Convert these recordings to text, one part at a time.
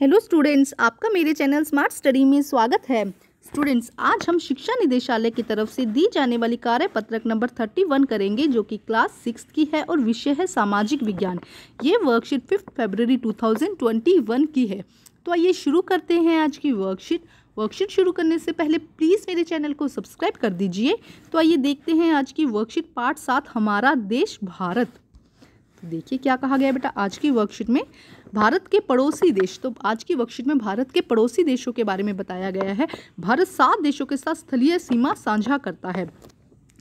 hello students आपका मेरे channel smart study में स्वागत है स्टूडेंट्स आज हम शिक्षा निदेशालय की तरफ से दी जाने वाली कार्य पत्रक नंबर थर्टी वन करेंगे जो कि क्लास सिक्स की है और विषय है सामाजिक विज्ञान ये वर्कशीट फिफ्थ फरवरी वन की है तो आइए शुरू करते हैं आज की वर्कशीट वर्कशीट शुरू करने से पहले प्लीज़ मेरे चैनल को सब्सक्राइब कर दीजिए तो आइए देखते हैं आज की वर्कशीट पार्ट सात हमारा देश भारत देखिए क्या कहा गया बेटा आज की वर्कशीट में भारत के पड़ोसी देश तो आज की वर्कशीट में भारत के पड़ोसी देशों के बारे में बताया गया है भारत सात देशों के साथ स्थलीय सीमा साझा करता है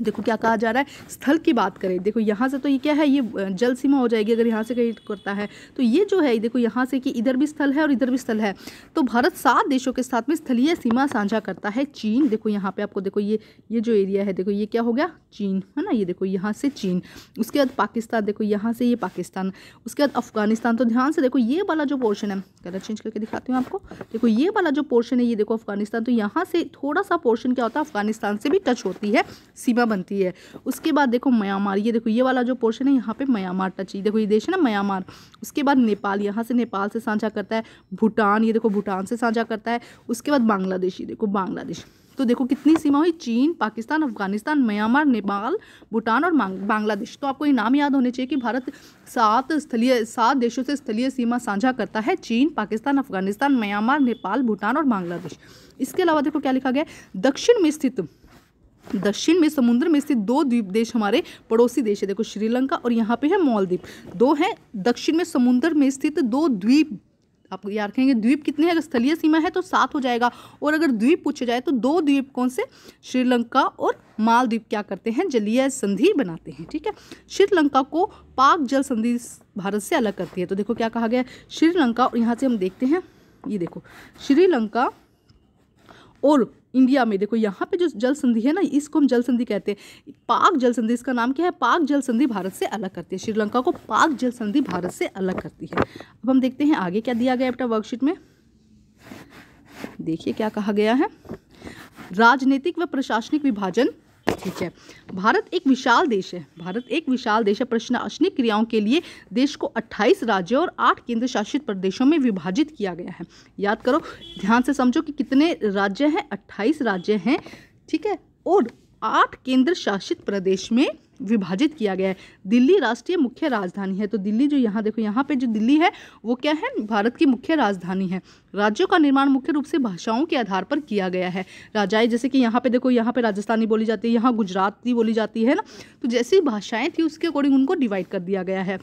देखो क्या कहा जा रहा है स्थल की बात करें देखो यहाँ से तो ये क्या है ये जल सीमा हो जाएगी अगर यहाँ से कहीं करता है तो ये जो है देखो यहाँ से कि इधर भी स्थल है और इधर भी स्थल है तो भारत सात देशों के साथ में स्थलीय सीमा साझा करता है चीन देखो यहाँ पे आपको देखो ये ये जो एरिया है देखो ये क्या हो गया चीन है ना ये देखो यहाँ से चीन उसके बाद पाकिस्तान देखो यहाँ से ये पाकिस्तान उसके बाद अफगानिस्तान तो ध्यान से देखो ये वाला जो पोर्शन है कलर चेंज करके दिखाती हूँ आपको देखो ये वाला जो पोर्शन है ये देखो अफगानिस्तान तो यहाँ से थोड़ा सा पोर्शन क्या होता है अफगानिस्तान से भी टच होती है सीमा जगह बनती है उसके बाद देखो म्यांमार ये देखो ये वाला जो पोर्शन है यहाँ पे म्यांमार टच ये देखो ये देश है ना म्यांमार उसके बाद नेपाल यहाँ से नेपाल से साझा करता है भूटान ये देखो भूटान से साझा करता है उसके बाद बांग्लादेश ये देखो बांग्लादेश तो देखो कितनी सीमा हुई चीन पाकिस्तान अफगानिस्तान म्यांमार नेपाल भूटान और बांग्लादेश तो आपको ये नाम याद होने चाहिए कि भारत सात स्थलीय सात देशों से स्थलीय सीमा साझा करता है चीन पाकिस्तान अफगानिस्तान म्यांमार नेपाल भूटान और बांग्लादेश इसके अलावा देखो क्या लिखा गया दक्षिण में स्थित दक्षिण में समुद्र में स्थित दो द्वीप देश हमारे पड़ोसी देश है देखो श्रीलंका और यहाँ पे है मालदीप दो हैं दक्षिण में समुद्र में स्थित दो द्वीप आप याद रखेंगे द्वीप कितने हैं अगर स्थलीय सीमा है तो सात हो जाएगा और अगर द्वीप पूछे जाए तो दो द्वीप कौन से श्रीलंका और मालद्वीप क्या करते हैं जलीय संधि बनाते हैं ठीक है श्रीलंका को पाक जल संधि भारत से अलग करती है तो देखो क्या कहा गया श्रीलंका और यहाँ से हम देखते हैं ये देखो श्रीलंका और इंडिया में देखो यहाँ पे जो जल संधि है ना इसको हम जल संधि कहते हैं पाक जल संधि इसका नाम क्या है पाक जल संधि भारत से अलग करती है श्रीलंका को पाक जल संधि भारत से अलग करती है अब हम देखते हैं आगे क्या दिया गया अपना वर्कशीट में देखिए क्या कहा गया है राजनीतिक व प्रशासनिक विभाजन ठीक है भारत एक विशाल देश है भारत एक विशाल देश है प्रश्नाशनी क्रियाओं के लिए देश को 28 राज्यों और 8 केंद्र शासित प्रदेशों में विभाजित किया गया है याद करो ध्यान से समझो कि कितने राज्य हैं 28 राज्य हैं ठीक है और आठ केंद्र शासित प्रदेश में विभाजित किया गया है दिल्ली राष्ट्रीय मुख्य राजधानी है तो दिल्ली जो यहाँ देखो यहाँ पे जो दिल्ली है वो क्या है भारत की मुख्य राजधानी है राज्यों का निर्माण मुख्य रूप से भाषाओं के आधार पर किया गया है राजाएं जैसे कि यहाँ पे देखो यहाँ पे राजस्थानी बोली जाती है यहाँ गुजराती बोली जाती है ना तो जैसी भाषाएं थी उसके अकॉर्डिंग उनको डिवाइड कर दिया गया है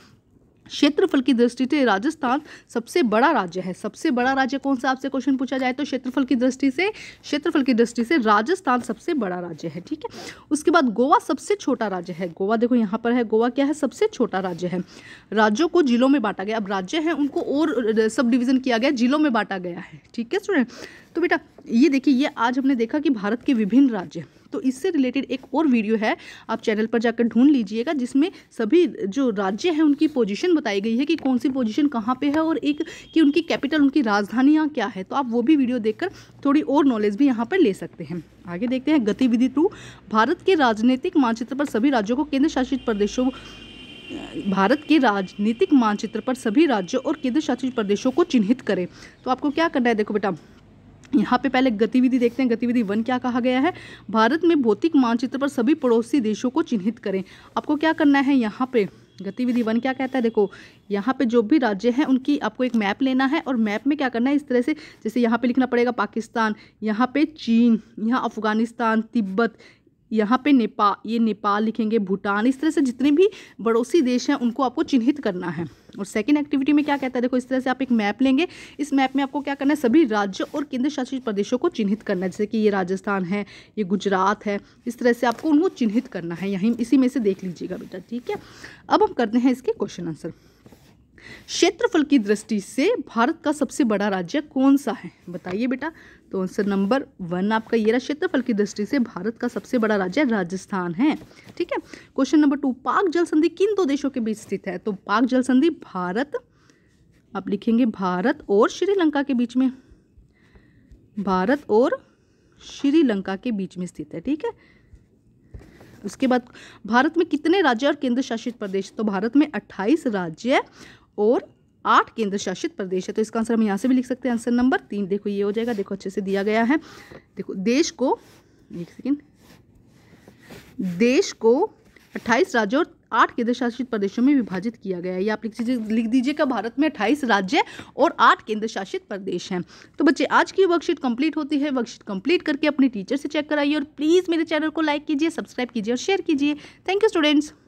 क्षेत्रफल की दृष्टि से राजस्थान सबसे बड़ा राज्य है सबसे बड़ा राज्य कौन सा आपसे क्वेश्चन पूछा जाए तो क्षेत्रफल की दृष्टि से क्षेत्रफल की दृष्टि से राजस्थान सबसे बड़ा राज्य है ठीक है उसके बाद गोवा सबसे छोटा राज्य है गोवा देखो यहाँ पर है गोवा क्या है सबसे छोटा राज्य है राज्यों को जिलों में बांटा गया अब राज्य है उनको और सब डिविजन किया गया जिलों में बांटा गया है ठीक है स्टूडेंट तो बेटा ये देखिए ये आज हमने देखा कि भारत के विभिन्न राज्य तो इससे रिलेटेड एक और वीडियो है आप चैनल पर जाकर ढूंढ लीजिएगा जिसमें सभी जो राज्य हैं उनकी पोजीशन बताई गई है कि कौन सी पोजीशन कहाँ पे है और एक कि उनकी कैपिटल उनकी राजधानियाँ क्या है तो आप वो भी वीडियो देखकर थोड़ी और नॉलेज भी यहाँ पर ले सकते हैं आगे देखते हैं गतिविधि टू भारत के राजनीतिक मानचित्र पर सभी राज्यों को केंद्र शासित प्रदेशों भारत के राजनीतिक मानचित्र पर सभी राज्यों और केंद्र शासित प्रदेशों को चिन्हित करें तो आपको क्या करना है देखो बेटा यहाँ पे पहले गतिविधि देखते हैं गतिविधि वन क्या कहा गया है भारत में भौतिक मानचित्र पर सभी पड़ोसी देशों को चिन्हित करें आपको क्या करना है यहाँ पे गतिविधि वन क्या कहता है देखो यहाँ पे जो भी राज्य हैं उनकी आपको एक मैप लेना है और मैप में क्या करना है इस तरह से जैसे यहाँ पे लिखना पड़ेगा पाकिस्तान यहाँ पे चीन यहाँ अफगानिस्तान तिब्बत यहाँ पे नेपाल ये नेपाल लिखेंगे भूटान इस तरह से जितने भी पड़ोसी देश हैं उनको आपको चिन्हित करना है और सेकेंड एक्टिविटी में क्या कहता है देखो इस तरह से आप एक मैप लेंगे इस मैप में आपको क्या करना है सभी राज्य और केंद्र शासित प्रदेशों को चिन्हित करना है जैसे कि ये राजस्थान है ये गुजरात है इस तरह से आपको उनको चिन्हित करना है यहीं इसी में से देख लीजिएगा बेटा ठीक है अब हम करते हैं इसके क्वेश्चन आंसर क्षेत्रफल की दृष्टि से भारत का सबसे बड़ा राज्य कौन सा है बताइए बेटा तो आंसर नंबर वन आपका ये रहा क्षेत्रफल की दृष्टि से भारत का सबसे बड़ा राज्य राजस्थान है ठीक है क्वेश्चन नंबर टू पाक जल संधि किन दो देशों के बीच स्थित है तो पाक जल संधि भारत आप लिखेंगे भारत और श्रीलंका के बीच में भारत और श्रीलंका के बीच में स्थित है ठीक है उसके बाद भारत में कितने राज्य और केंद्र शासित प्रदेश तो भारत में 28 राज्य और आठ केंद्र शासित प्रदेश है तो इसका आंसर हम यहाँ से भी लिख सकते हैं आंसर नंबर तीन देखो ये हो जाएगा देखो अच्छे से दिया गया है देखो देश को एक सेकेंड देश को अट्ठाईस राज्यों और आठ केंद्र शासित प्रदेशों में विभाजित किया गया है ये आप लिख दीजिए लिख दीजिएगा भारत में अट्ठाईस राज्य और आठ केंद्र शासित प्रदेश हैं तो बच्चे आज की वर्कशीट कंप्लीट होती है वर्कशीट कंप्लीट करके अपने टीचर से चेक कराइए और प्लीज़ मेरे चैनल को लाइक कीजिए सब्सक्राइब कीजिए और शेयर कीजिए थैंक यू स्टूडेंट्स